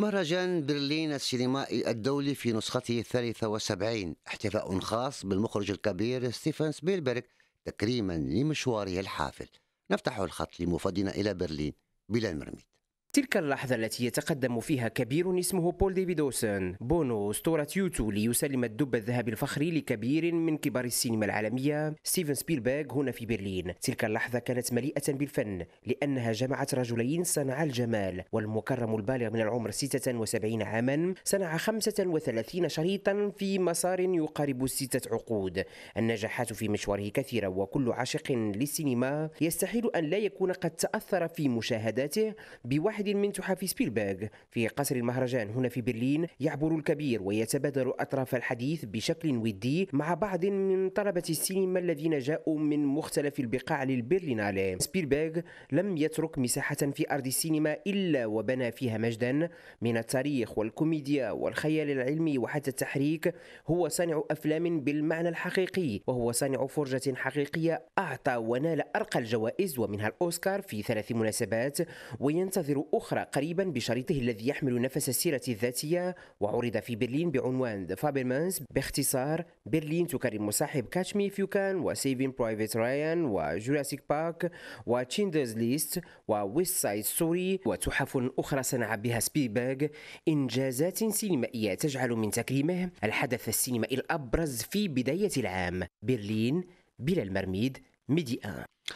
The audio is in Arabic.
مهرجان برلين السينمائي الدولي في نسخته الثالثة وسبعين احتفاء خاص بالمخرج الكبير ستيفن سبيلبرغ تكريما لمشواره الحافل نفتح الخط لمفادنا إلى برلين بلا المرميد تلك اللحظة التي يتقدم فيها كبير اسمه بول ديفيد أوسن بونو أسطورة يوتو ليسلم الدب الذهبي الفخري لكبير من كبار السينما العالمية ستيفن سبيلبرغ هنا في برلين تلك اللحظة كانت مليئة بالفن لأنها جمعت رجلين صنعا الجمال والمكرم البالغ من العمر 76 عاما صنع 35 شريطا في مسار يقارب ستة عقود النجاحات في مشواره كثيرة وكل عاشق للسينما يستحيل أن لا يكون قد تأثر في مشاهداته بواحد من تحف سبيلبرغ في قصر المهرجان هنا في برلين يعبر الكبير ويتبادل أطراف الحديث بشكل ودي مع بعض من طلبة السينما الذين جاءوا من مختلف البقاع للبرلينالي سبيلبرغ لم يترك مساحة في أرض السينما إلا وبنى فيها مجدا من التاريخ والكوميديا والخيال العلمي وحتى التحريك هو صانع أفلام بالمعنى الحقيقي وهو صانع فرجة حقيقية أعطى ونال أرقى الجوائز ومنها الأوسكار في ثلاث مناسبات وينتظر أخرى قريبا بشريطه الذي يحمل نفس السيرة الذاتية وعرض في برلين بعنوان The Fabermans باختصار برلين تكرم صاحب كاتش مي Private كان وسيفين برايفت رايان وجوراسيك Chinders List ليست وويست سايد ستوري وتحف أخرى صنع بها سبيبرغ إنجازات سينمائية تجعل من تكريمه الحدث السينمائي الأبرز في بداية العام برلين بلا المرميد ميدي آن